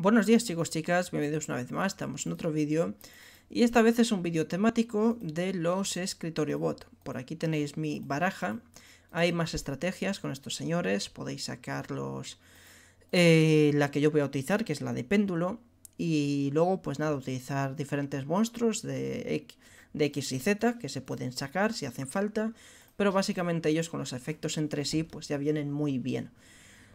Buenos días chicos, chicas, bienvenidos una vez más, estamos en otro vídeo y esta vez es un vídeo temático de los escritorio bot. Por aquí tenéis mi baraja, hay más estrategias con estos señores, podéis sacarlos eh, la que yo voy a utilizar, que es la de péndulo, y luego pues nada, utilizar diferentes monstruos de, de X y Z que se pueden sacar si hacen falta, pero básicamente ellos con los efectos entre sí pues ya vienen muy bien.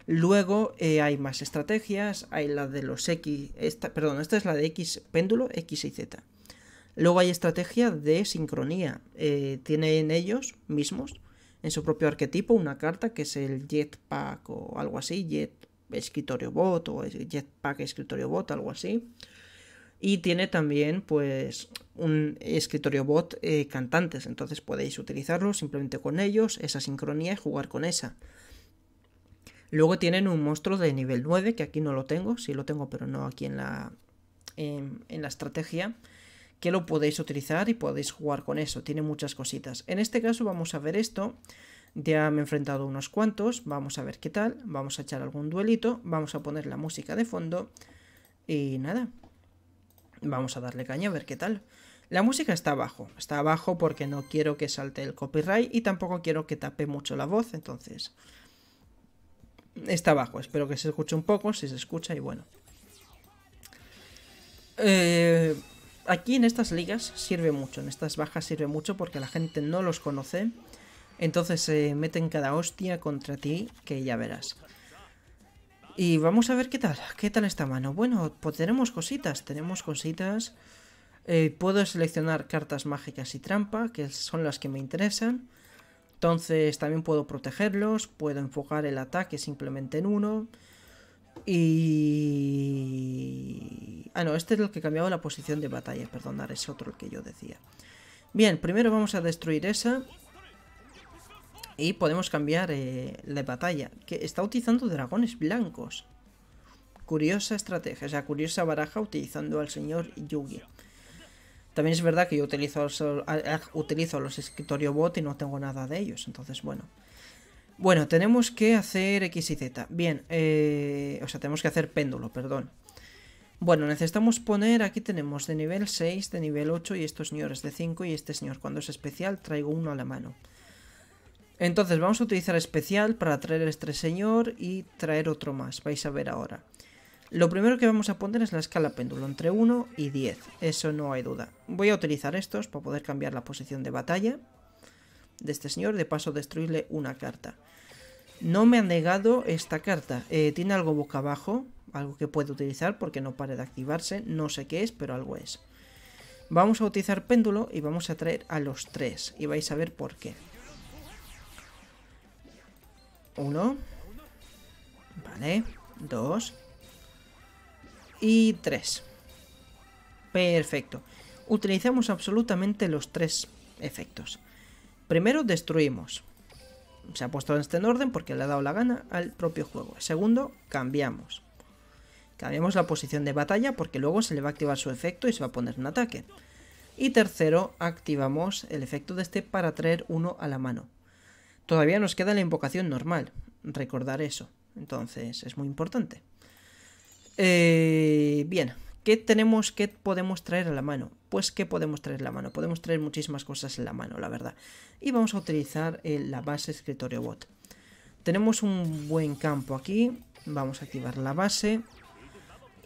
Luego eh, hay más estrategias, hay la de los X, perdón, esta es la de X péndulo, X y Z. Luego hay estrategia de sincronía. Eh, tienen ellos mismos en su propio arquetipo una carta que es el Jetpack o algo así, Jet escritorio bot o Jetpack escritorio bot, algo así. Y tiene también pues un escritorio bot eh, cantantes, entonces podéis utilizarlo simplemente con ellos, esa sincronía y jugar con esa. Luego tienen un monstruo de nivel 9, que aquí no lo tengo, sí lo tengo, pero no aquí en la, la estrategia, que lo podéis utilizar y podéis jugar con eso, tiene muchas cositas. En este caso vamos a ver esto, ya me he enfrentado unos cuantos, vamos a ver qué tal, vamos a echar algún duelito, vamos a poner la música de fondo y nada, vamos a darle caña a ver qué tal. La música está abajo, está abajo porque no quiero que salte el copyright y tampoco quiero que tape mucho la voz, entonces está abajo, Espero que se escuche un poco, si se escucha y bueno. Eh, aquí en estas ligas sirve mucho, en estas bajas sirve mucho porque la gente no los conoce. Entonces se eh, meten cada hostia contra ti, que ya verás. Y vamos a ver qué tal, qué tal esta mano. Bueno, pues tenemos cositas, tenemos cositas. Eh, puedo seleccionar cartas mágicas y trampa, que son las que me interesan. Entonces también puedo protegerlos, puedo enfocar el ataque simplemente en uno. Y... Ah, no, este es el que cambiaba la posición de batalla, perdonar, es otro el que yo decía. Bien, primero vamos a destruir esa. Y podemos cambiar eh, la batalla, que está utilizando dragones blancos. Curiosa estrategia, o sea, curiosa baraja utilizando al señor Yugi. También es verdad que yo utilizo, eh, utilizo los escritorio bot y no tengo nada de ellos, entonces bueno. Bueno, tenemos que hacer X y Z. Bien, eh, o sea, tenemos que hacer péndulo, perdón. Bueno, necesitamos poner, aquí tenemos de nivel 6, de nivel 8 y estos señores de 5 y este señor. Cuando es especial traigo uno a la mano. Entonces vamos a utilizar especial para traer este señor y traer otro más, vais a ver ahora. Lo primero que vamos a poner es la escala péndulo entre 1 y 10, eso no hay duda. Voy a utilizar estos para poder cambiar la posición de batalla de este señor, de paso destruirle una carta. No me ha negado esta carta, eh, tiene algo boca abajo, algo que puede utilizar porque no para de activarse, no sé qué es, pero algo es. Vamos a utilizar péndulo y vamos a traer a los tres, y vais a ver por qué. Uno. Vale. Dos y tres Perfecto. Utilizamos absolutamente los tres efectos. Primero, destruimos. Se ha puesto en este orden porque le ha dado la gana al propio juego. Segundo, cambiamos. Cambiamos la posición de batalla porque luego se le va a activar su efecto y se va a poner en ataque. Y tercero, activamos el efecto de este para traer uno a la mano. Todavía nos queda la invocación normal, recordar eso. Entonces es muy importante. Eh, bien, ¿qué tenemos, qué podemos traer a la mano? Pues, ¿qué podemos traer a la mano? Podemos traer muchísimas cosas en la mano, la verdad. Y vamos a utilizar eh, la base escritorio bot. Tenemos un buen campo aquí. Vamos a activar la base.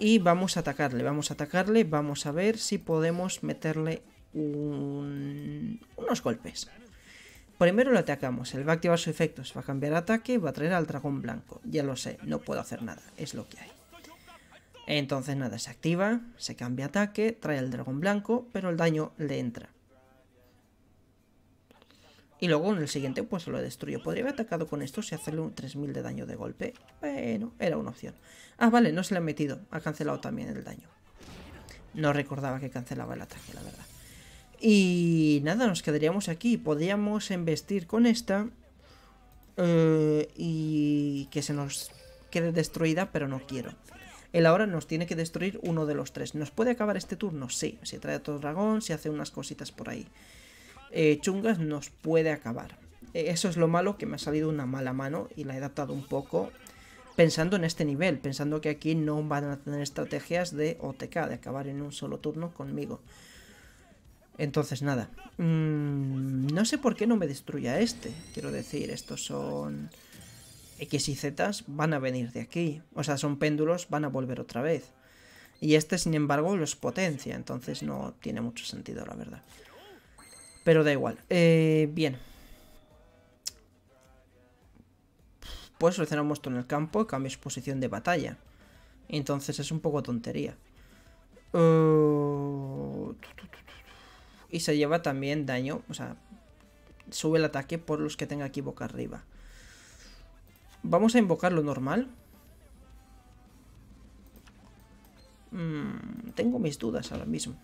Y vamos a atacarle, vamos a atacarle. Vamos a ver si podemos meterle un... unos golpes. Primero lo atacamos, él va a activar sus efectos, va a cambiar ataque, va a traer al dragón blanco. Ya lo sé, no puedo hacer nada, es lo que hay. Entonces nada, se activa, se cambia ataque, trae el dragón blanco, pero el daño le entra. Y luego en el siguiente pues lo destruyo. Podría haber atacado con esto si hacerle un 3000 de daño de golpe. Bueno, era una opción. Ah, vale, no se le ha metido. Ha cancelado también el daño. No recordaba que cancelaba el ataque, la verdad. Y nada, nos quedaríamos aquí. Podríamos embestir con esta. Eh, y que se nos quede destruida, pero no quiero. Él ahora nos tiene que destruir uno de los tres. ¿Nos puede acabar este turno? Sí. Si trae otro dragón, si hace unas cositas por ahí. Eh, chungas nos puede acabar. Eh, eso es lo malo, que me ha salido una mala mano y la he adaptado un poco pensando en este nivel, pensando que aquí no van a tener estrategias de OTK, de acabar en un solo turno conmigo. Entonces, nada. Mm, no sé por qué no me destruya este. Quiero decir, estos son... X y Z van a venir de aquí. O sea, son péndulos, van a volver otra vez. Y este, sin embargo, los potencia. Entonces no tiene mucho sentido, la verdad. Pero da igual. Eh, bien. Pues seleccionar un monstruo en el campo y cambias posición de batalla. Entonces es un poco tontería. Eh, y se lleva también daño. O sea, sube el ataque por los que tenga aquí boca arriba. Vamos a invocar lo normal. Mm, tengo mis dudas ahora mismo.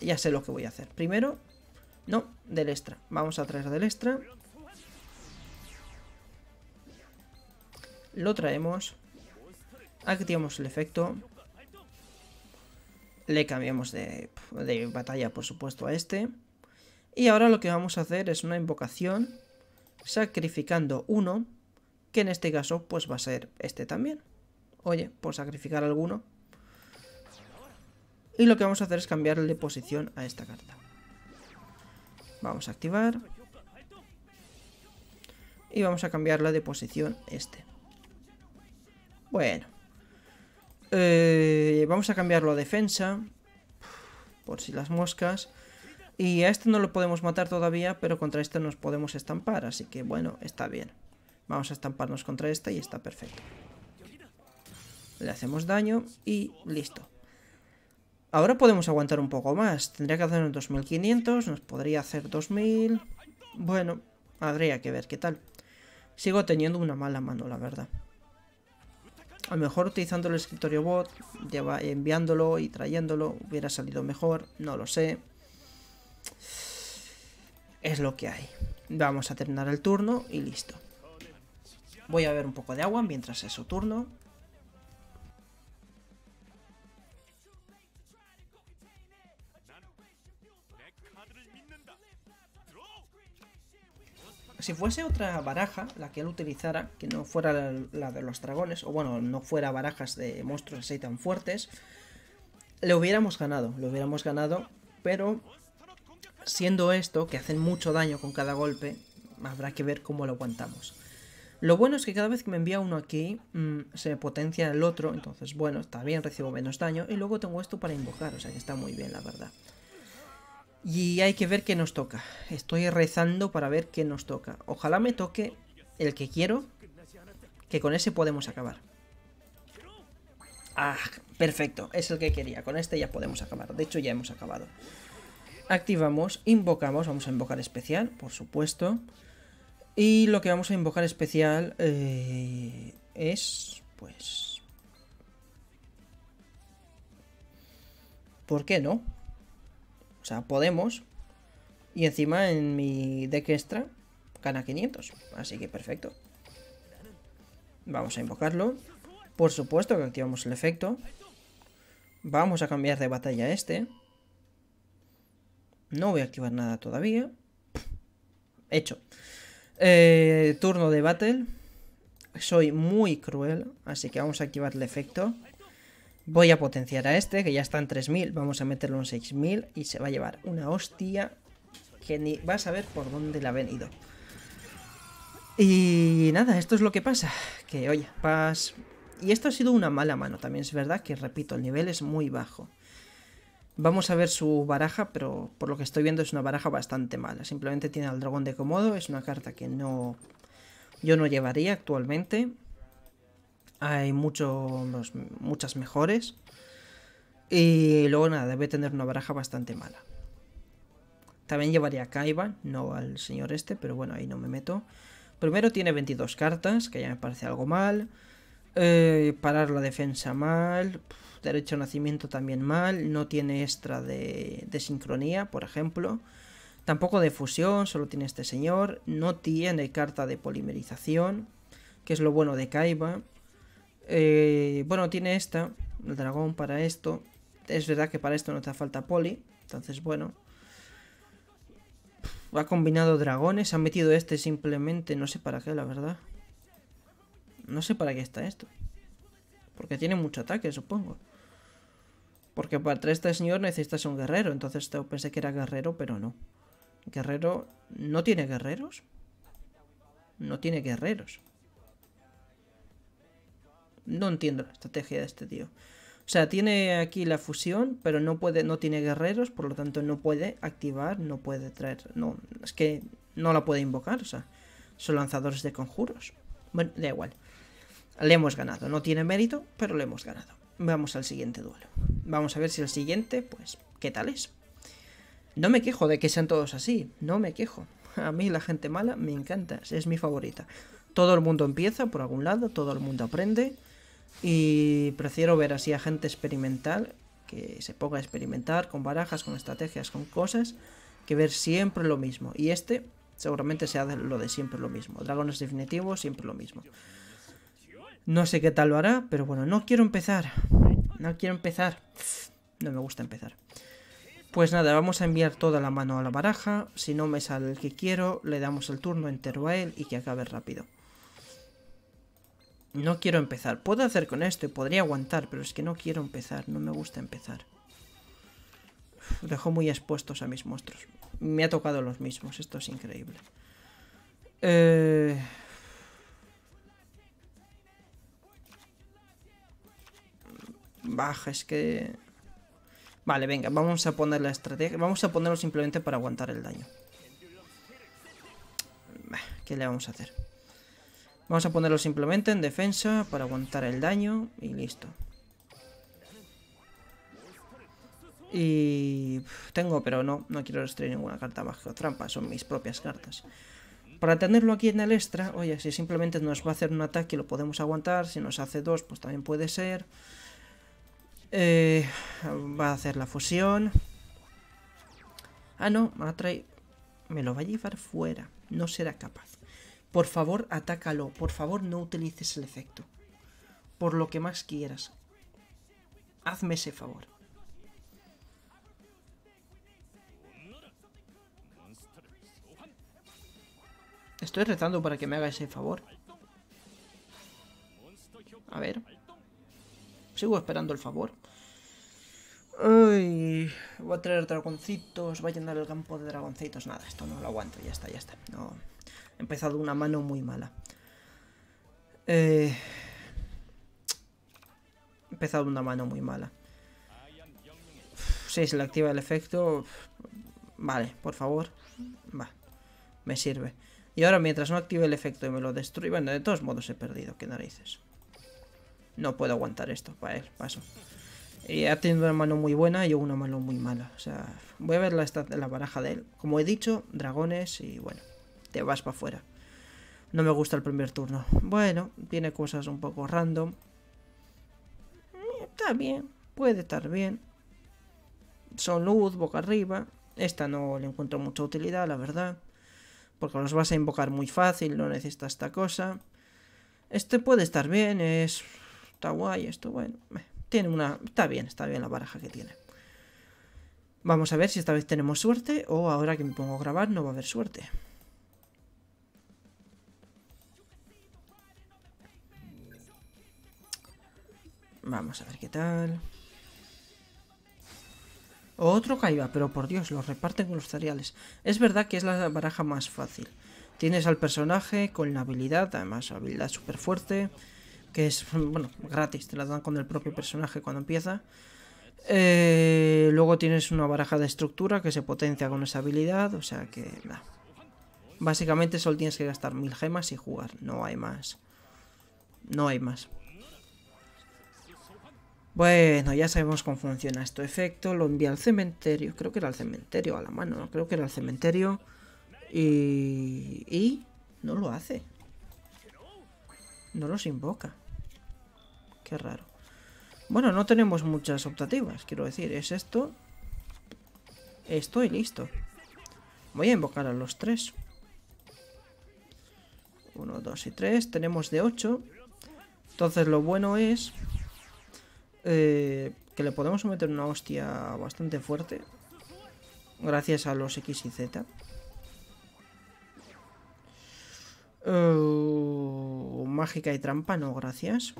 ya sé lo que voy a hacer. Primero, no, del extra. Vamos a traer del extra. Lo traemos. Activamos el efecto. Le cambiamos de, de batalla, por supuesto, a este. Y ahora lo que vamos a hacer es una invocación sacrificando uno, que en este caso pues va a ser este también. Oye, por sacrificar alguno. Y lo que vamos a hacer es cambiarle posición a esta carta. Vamos a activar. Y vamos a cambiarla de posición este. Bueno. Eh, vamos a cambiarlo a defensa. Por si las moscas. Y a este no lo podemos matar todavía, pero contra este nos podemos estampar, así que bueno, está bien. Vamos a estamparnos contra esta y está perfecto. Le hacemos daño y listo. Ahora podemos aguantar un poco más. Tendría que hacernos 2500, nos podría hacer 2000... Bueno, habría que ver qué tal. Sigo teniendo una mala mano, la verdad. A lo mejor utilizando el escritorio bot, enviándolo y trayéndolo, hubiera salido mejor, no lo sé es lo que hay. Vamos a terminar el turno y listo. Voy a ver un poco de agua mientras es su turno. Si fuese otra baraja, la que él utilizara, que no fuera la, de los dragones, o bueno, no fuera barajas de monstruos así tan fuertes, le hubiéramos ganado, le hubiéramos ganado, pero Siendo esto, que hacen mucho daño con cada golpe, habrá que ver cómo lo aguantamos. Lo bueno es que cada vez que me envía uno aquí, mm, se potencia el otro, entonces bueno, también bien, recibo menos daño, y luego tengo esto para invocar, o sea que está muy bien, la verdad. Y hay que ver qué nos toca. Estoy rezando para ver qué nos toca. Ojalá me toque el que quiero, que con ese podemos acabar. Ah, perfecto, es el que quería, con este ya podemos acabar, de hecho ya hemos acabado activamos, invocamos, vamos a invocar especial, por supuesto. Y lo que vamos a invocar especial eh, es, pues... ¿Por qué no? O sea, podemos. Y encima en mi deck extra gana 500. Así que perfecto. Vamos a invocarlo. Por supuesto que activamos el efecto. Vamos a cambiar de batalla este. No voy a activar nada todavía. Hecho. Eh, turno de battle. Soy muy cruel, así que vamos a activar el efecto. Voy a potenciar a este, que ya está en 3000. Vamos a meterlo en 6000 y se va a llevar una hostia que ni vas a ver por dónde la ha venido. Y nada, esto es lo que pasa. Que, oye, pas... Y esto ha sido una mala mano también, es verdad que, repito, el nivel es muy bajo. Vamos a ver su baraja, pero por lo que estoy viendo es una baraja bastante mala. Simplemente tiene al dragón de Komodo, es una carta que no yo no llevaría actualmente. Hay muchos, muchas mejores. Y luego nada, debe tener una baraja bastante mala. También llevaría a Kaiba, no al señor este, pero bueno, ahí no me meto. Primero tiene 22 cartas, que ya me parece algo mal. Eh, parar la defensa mal derecho a nacimiento también mal, no tiene extra de, sincronía, por ejemplo. Tampoco de fusión, solo tiene este señor. No tiene carta de polimerización, que es lo bueno de Kaiba. Eh, bueno, tiene esta, el dragón para esto. Es verdad que para esto no te falta poli, entonces bueno. Ha combinado dragones, ha metido este simplemente, no sé para qué, la verdad. No sé para qué está esto. Porque tiene mucho ataque, supongo. Porque para traer este señor necesitas un guerrero. Entonces pensé que era guerrero, pero no. Guerrero... ¿No tiene guerreros? No tiene guerreros. No entiendo la estrategia de este tío. O sea, tiene aquí la fusión, pero no puede, no tiene guerreros, por lo tanto no puede activar, no puede traer. No, es que no la puede invocar, o sea, son lanzadores de conjuros. Bueno, da igual. Le hemos ganado. No tiene mérito, pero le hemos ganado vamos al siguiente duelo. Vamos a ver si el siguiente, pues, ¿qué tal es? No me quejo de que sean todos así, no me quejo. A mí la gente mala me encanta, es mi favorita. Todo el mundo empieza por algún lado, todo el mundo aprende. Y prefiero ver así a gente experimental, que se ponga a experimentar con barajas, con estrategias, con cosas, que ver siempre lo mismo. Y este seguramente sea lo de siempre lo mismo. Dragones definitivos, siempre lo mismo. No sé qué tal lo hará, pero bueno, no quiero empezar. No quiero empezar. No me gusta empezar. Pues nada, vamos a enviar toda la mano a la baraja. Si no me sale el que quiero, le damos el turno entero a él y que acabe rápido. No quiero empezar. Puedo hacer con esto y podría aguantar, pero es que no quiero empezar. No me gusta empezar. dejo muy expuestos a mis monstruos. Me ha tocado los mismos. Esto es increíble. Eh... Baja, es que... Vale, venga, vamos a poner la estrategia. Vamos a ponerlo simplemente para aguantar el daño. ¿Qué le vamos a hacer? Vamos a ponerlo simplemente en defensa para aguantar el daño y listo. Y... Tengo, pero no, no quiero destruir ninguna carta o trampa, son mis propias cartas. Para tenerlo aquí en el extra, oye, si simplemente nos va a hacer un ataque lo podemos aguantar, si nos hace dos, pues también puede ser... Eh, va a hacer la fusión. Ah, no, me lo va a llevar fuera. No será capaz. Por favor, atácalo. Por favor, no utilices el efecto. Por lo que más quieras. Hazme ese favor. Estoy rezando para que me haga ese favor. A ver. Sigo esperando el favor. Ay, voy a traer dragoncitos, voy a llenar el campo de dragoncitos. Nada, esto no lo aguanto, ya está, ya está. No, he empezado una mano muy mala. Eh, he empezado una mano muy mala. Sí, se le activa el efecto. Vale, por favor. Va, me sirve. Y ahora mientras no active el efecto y me lo destruye... Bueno, de todos modos he perdido, qué narices no puedo aguantar esto, para él, paso. Y ha tenido una mano muy buena y una mano muy mala. O sea, voy a ver la, la baraja de él. Como he dicho, dragones y bueno, te vas para afuera. No me gusta el primer turno. Bueno, tiene cosas un poco random. Mm, está bien, puede estar bien. Son luz, boca arriba. Esta no le encuentro mucha utilidad, la verdad. Porque los vas a invocar muy fácil, no necesitas esta cosa. Este puede estar bien, es está guay esto, bueno. Eh, tiene una... Está bien, está bien la baraja que tiene. Vamos a ver si esta vez tenemos suerte o ahora que me pongo a grabar no va a haber suerte. Vamos a ver qué tal. Otro caiba, pero por Dios, lo reparten con los cereales. Es verdad que es la baraja más fácil. Tienes al personaje con la habilidad, además habilidad súper fuerte que es, bueno, gratis, te la dan con el propio personaje cuando empieza. Eh, luego tienes una baraja de estructura que se potencia con esa habilidad, o sea que Básicamente solo tienes que gastar mil gemas y jugar, no hay más. No hay más. Bueno, ya sabemos cómo funciona esto. Efecto, lo envía al cementerio. Creo que era al cementerio, a la mano. Creo que era al cementerio. Y... Y... No lo hace. No los invoca. Qué raro. Bueno, no tenemos muchas optativas, quiero decir. Es esto. Esto y listo. Voy a invocar a los tres. Uno, dos y tres. Tenemos de ocho. Entonces lo bueno es... Eh, que le podemos meter una hostia bastante fuerte. Gracias a los X y Z. Eh, mágica y trampa, no, gracias.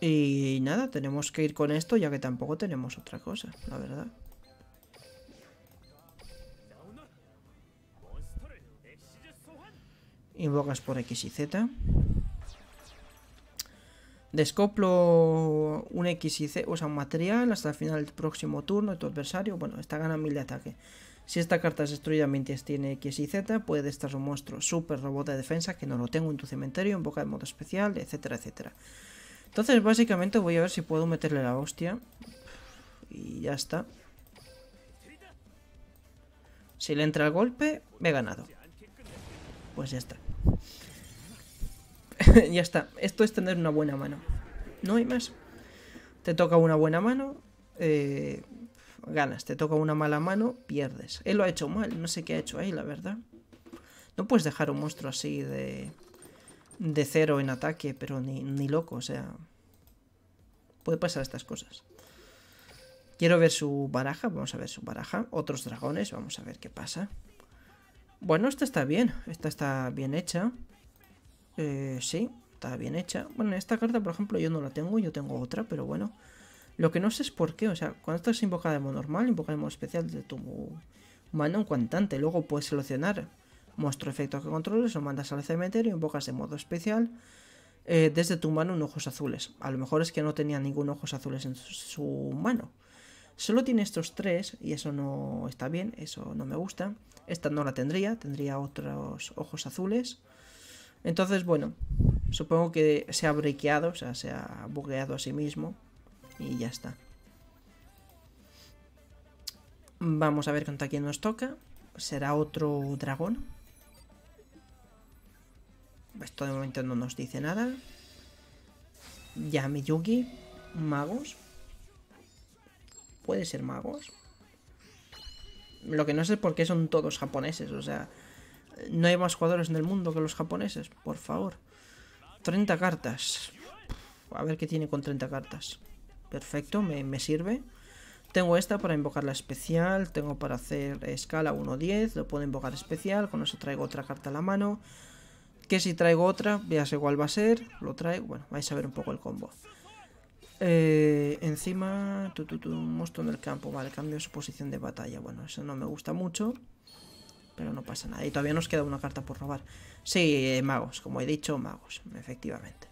Y nada, tenemos que ir con esto ya que tampoco tenemos otra cosa, la verdad. Invocas por X y Z. Descoplo un X y o sea, un material hasta el final del próximo turno de tu adversario. Bueno, esta gana 1000 de ataque. Si esta carta es destruida mientras tiene X y Z, puede estar un monstruo super robot de defensa que no lo tengo en tu cementerio, invoca de modo especial, etcétera, etcétera. Entonces, básicamente voy a ver si puedo meterle la hostia. Y ya está. Si le entra el golpe, me he ganado. Pues ya está. ya está. Esto es tener una buena mano. No hay más. Te toca una buena mano, eh, ganas. Te toca una mala mano, pierdes. Él lo ha hecho mal. No sé qué ha hecho ahí, la verdad. No puedes dejar un monstruo así de de cero en ataque, pero ni, loco, o sea... Puede pasar estas cosas. Quiero ver su baraja, vamos a ver su baraja. Otros dragones, vamos a ver qué pasa. Bueno, esta está bien, esta está bien hecha. Eh, sí, está bien hecha. Bueno, esta carta, por ejemplo, yo no la tengo, yo tengo otra, pero bueno. Lo que no sé es por qué, o sea, cuando estás invocada de modo normal, invocada de modo especial de tu mano, un cuantante, luego puedes seleccionar Muestro efecto que controles lo mandas al cementerio, invocas de modo especial eh, desde tu mano un ojos azules. A lo mejor es que no tenía ningún ojos azules en su mano. Solo tiene estos tres y eso no está bien, eso no me gusta. Esta no la tendría, tendría otros ojos azules. Entonces, bueno, supongo que se ha brequeado, o sea, se ha bugueado a sí mismo y ya está. Vamos a ver contra quién nos toca. Será otro dragón esto de momento no nos dice nada. Ya Yugi magos. Puede ser magos. Lo que no sé es por qué son todos japoneses, o sea, no hay más jugadores en el mundo que los japoneses, por favor. 30 cartas. A ver qué tiene con 30 cartas. Perfecto, me, me sirve. Tengo esta para invocar la especial, tengo para hacer escala 1-10, lo puedo invocar especial, con eso traigo otra carta a la mano. Que si traigo otra, veas igual va a ser. Lo traigo. Bueno, vais a ver un poco el combo. Eh, encima, tu, un monstruo en el campo. Vale, cambio su posición de batalla. Bueno, eso no me gusta mucho. Pero no pasa nada. Y todavía nos queda una carta por robar. Sí, eh, magos. Como he dicho, magos. Efectivamente.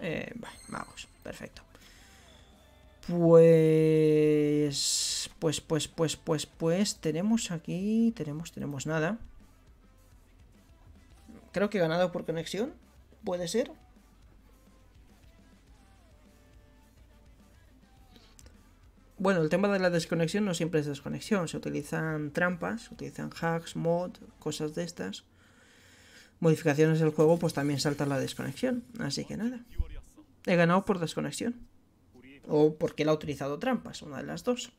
Eh, vale, magos. Perfecto. Pues pues, pues, pues, pues, pues, tenemos aquí, tenemos, tenemos nada. Creo que he ganado por conexión, puede ser. Bueno, el tema de la desconexión no siempre es desconexión, se utilizan trampas, se utilizan hacks, mod, cosas de estas. Modificaciones del juego, pues también salta la desconexión, así que nada. He ganado por desconexión. O porque él ha utilizado trampas, una de las dos.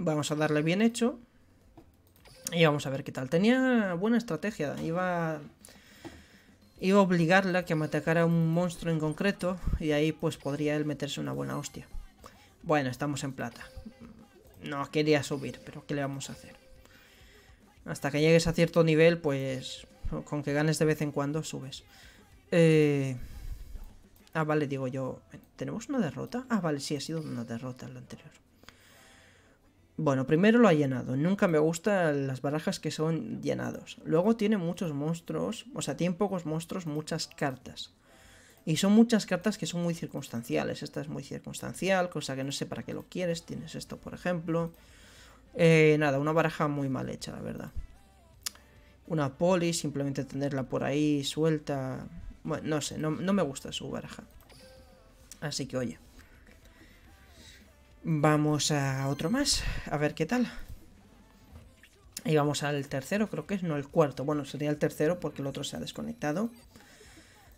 Vamos a darle bien hecho. Y vamos a ver qué tal. Tenía buena estrategia. Iba, iba a obligarla a que me atacara un monstruo en concreto. Y ahí pues podría él meterse una buena hostia. Bueno, estamos en plata. No quería subir, pero ¿qué le vamos a hacer? Hasta que llegues a cierto nivel, pues con que ganes de vez en cuando subes. Eh, ah, vale, digo yo. ¿Tenemos una derrota? Ah, vale, sí, ha sido una derrota la anterior. Bueno, primero lo ha llenado. Nunca me gustan las barajas que son llenados. Luego tiene muchos monstruos, o sea, tiene pocos monstruos, muchas cartas. Y son muchas cartas que son muy circunstanciales. Esta es muy circunstancial, cosa que no sé para qué lo quieres. Tienes esto, por ejemplo. Eh, nada, una baraja muy mal hecha, la verdad. Una poli, simplemente tenerla por ahí suelta. Bueno, no sé, no me gusta su baraja. Así que oye. Vamos a otro más, a ver qué tal. Y vamos al tercero, creo que es, no el cuarto. Bueno, sería el tercero porque el otro se ha desconectado.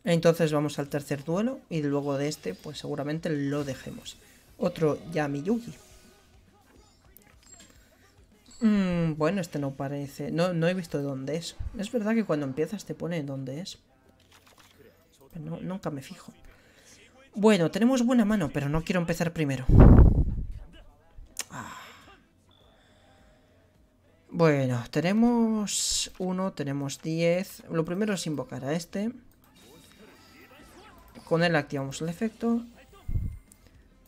Entonces vamos al tercer duelo y luego de este, pues seguramente lo dejemos. Otro Yami Yugi. Mm, bueno, este no parece... No, no he visto dónde es. Es verdad que cuando empiezas te pone dónde es. nunca me fijo. Bueno, tenemos buena mano, pero no quiero empezar primero. Bueno, tenemos uno, tenemos 10. Lo primero es invocar a este. Con él activamos el efecto.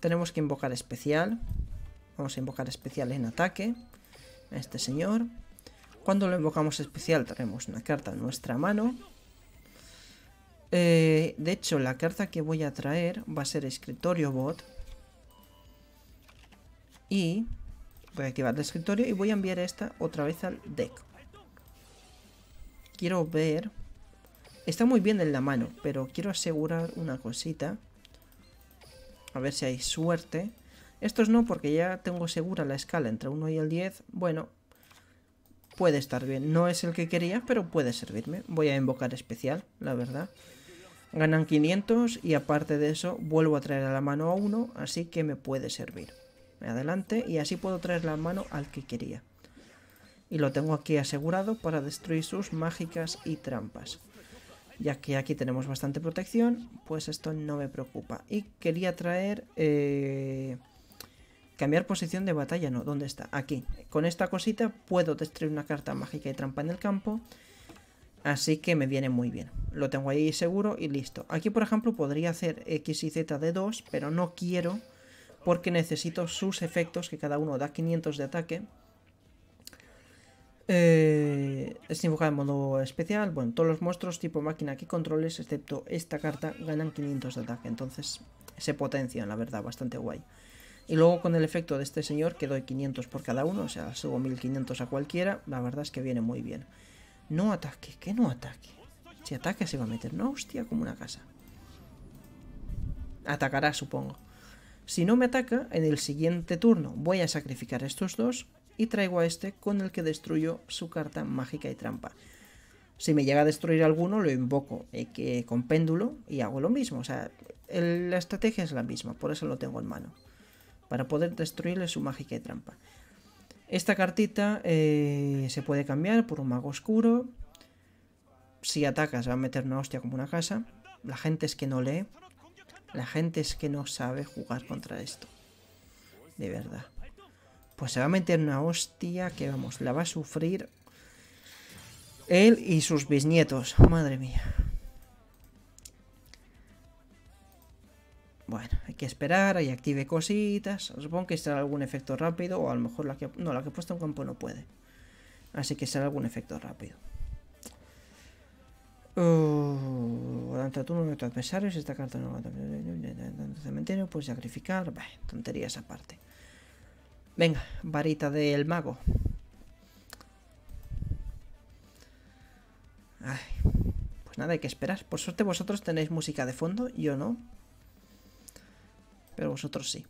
Tenemos que invocar especial. Vamos a invocar especial en ataque. A este señor. Cuando lo invocamos especial traemos una carta en nuestra mano. Eh, de hecho, la carta que voy a traer va a ser escritorio bot. Y Voy a activar el escritorio y voy a enviar esta otra vez al deck. Quiero ver... Está muy bien en la mano, pero quiero asegurar una cosita. A ver si hay suerte. Estos no, porque ya tengo segura la escala entre 1 y el 10. Bueno, puede estar bien. No es el que quería, pero puede servirme. Voy a invocar especial, la verdad. Ganan 500 y aparte de eso vuelvo a traer a la mano a 1, así que me puede servir adelante y así puedo traer la mano al que quería. Y lo tengo aquí asegurado para destruir sus mágicas y trampas. Ya que aquí tenemos bastante protección, pues esto no me preocupa. Y quería traer... Eh, cambiar posición de batalla, no, ¿dónde está? Aquí. Con esta cosita puedo destruir una carta mágica y trampa en el campo. Así que me viene muy bien. Lo tengo ahí seguro y listo. Aquí, por ejemplo, podría hacer X y Z de 2, pero no quiero porque necesito sus efectos, que cada uno da 500 de ataque. Eh, es invocada en modo especial. Bueno, todos los monstruos tipo máquina que controles, excepto esta carta, ganan 500 de ataque. Entonces se potencian, la verdad, bastante guay. Y luego con el efecto de este señor, que doy 500 por cada uno, o sea, subo 1500 a cualquiera, la verdad es que viene muy bien. No ataque, que no ataque. Si ataca se va a meter, no, hostia, como una casa. Atacará, supongo. Si no me ataca, en el siguiente turno voy a sacrificar estos dos y traigo a este con el que destruyo su carta mágica y trampa. Si me llega a destruir alguno, lo invoco eh, con péndulo y hago lo mismo. O sea, la estrategia es la misma, por eso lo tengo en mano. Para poder destruirle su mágica y trampa. Esta cartita eh, se puede cambiar por un mago oscuro. Si atacas va a meter una hostia como una casa. La gente es que no lee. La gente es que no sabe jugar contra esto. De verdad. Pues se va a meter una hostia que vamos, la va a sufrir él y sus bisnietos. Madre mía. Bueno, hay que esperar, ahí active cositas. Supongo que será algún efecto rápido o a lo mejor la que... No, la que he puesto en campo no puede. Así que será algún efecto rápido. Uh, oh, durante el turno de adversario, si esta carta no va a cementerio, puedes sacrificar. tontería esa parte Venga, varita del mago. pues nada, hay que esperar. Por suerte vosotros tenéis música de fondo, yo no. Pero vosotros sí.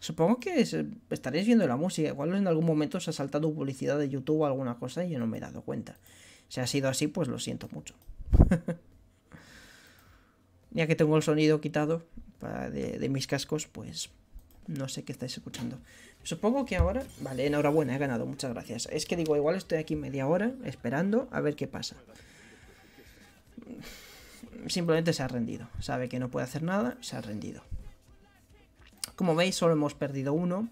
Supongo que estaréis viendo la música. Igual en algún momento Se ha saltado publicidad de YouTube o alguna cosa y yo no me he dado cuenta. Si ha sido así, pues lo siento mucho. ya que tengo el sonido quitado de, de, mis cascos, pues no sé qué estáis escuchando. Supongo que ahora... Vale, enhorabuena, he ganado, muchas gracias. Es que digo, igual estoy aquí media hora esperando a ver qué pasa. Simplemente se ha rendido. Sabe que no puede hacer nada, se ha rendido. Como veis, solo hemos perdido uno.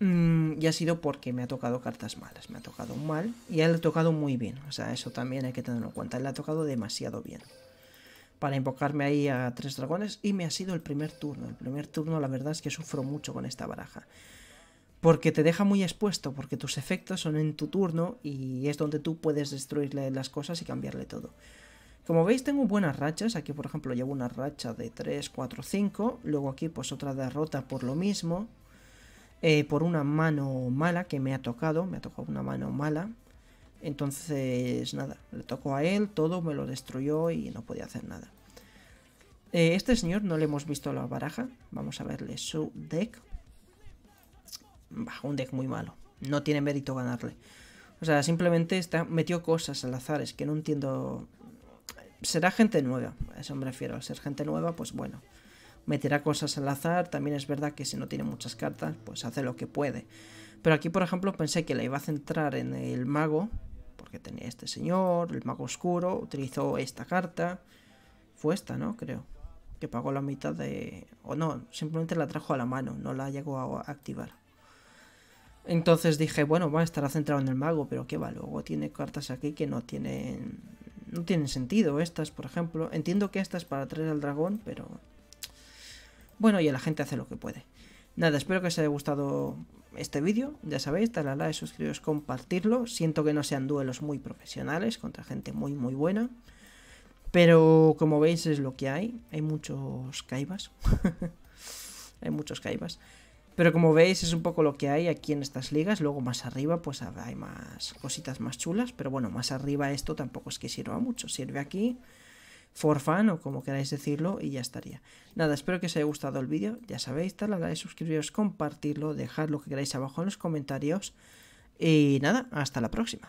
Mm, y ha sido porque me ha tocado cartas malas. Me ha tocado mal y él ha tocado muy bien. O sea, eso también hay que tenerlo en cuenta. Él ha tocado demasiado bien. Para invocarme ahí a tres dragones y me ha sido el primer turno. El primer turno la verdad es que sufro mucho con esta baraja. Porque te deja muy expuesto, porque tus efectos son en tu turno y es donde tú puedes destruirle las cosas y cambiarle todo. Como veis tengo buenas rachas, aquí por ejemplo llevo una racha de 3, 4, 5, luego aquí pues otra derrota por lo mismo, eh, por una mano mala que me ha tocado, me ha tocado una mano mala. Entonces, nada, le tocó a él, todo me lo destruyó y no podía hacer nada. Eh, este señor no le hemos visto la baraja, vamos a verle su deck. un deck muy malo, no tiene mérito ganarle. O sea, simplemente está, metió cosas al azar, es que no entiendo... Será gente nueva, a eso me refiero, ser gente nueva, pues bueno meterá cosas al azar, también es verdad que si no tiene muchas cartas, pues hace lo que puede. Pero aquí, por ejemplo, pensé que la iba a centrar en el mago, porque tenía este señor, el mago oscuro, utilizó esta carta, fue esta, ¿no? Creo, que pagó la mitad de... o no, simplemente la trajo a la mano, no la llegó a activar. Entonces dije, bueno, va, a estar centrado en el mago, pero qué va, luego tiene cartas aquí que no tienen... No tienen sentido estas, por ejemplo. Entiendo que estas para traer al dragón, pero bueno, y la gente hace lo que puede. Nada, espero que os haya gustado este vídeo. Ya sabéis, darle a like, suscribiros, compartirlo. Siento que no sean duelos muy profesionales contra gente muy, muy buena. Pero como veis es lo que hay. Hay muchos caibas. hay muchos caibas. Pero como veis es un poco lo que hay aquí en estas ligas. Luego más arriba pues hay más cositas más chulas. Pero bueno, más arriba esto tampoco es que sirva mucho. Sirve aquí for o como queráis decirlo y ya estaría. Nada, espero que os haya gustado el vídeo, ya sabéis, darle a like, suscribiros, compartirlo, dejad lo que queráis abajo en los comentarios y nada, hasta la próxima.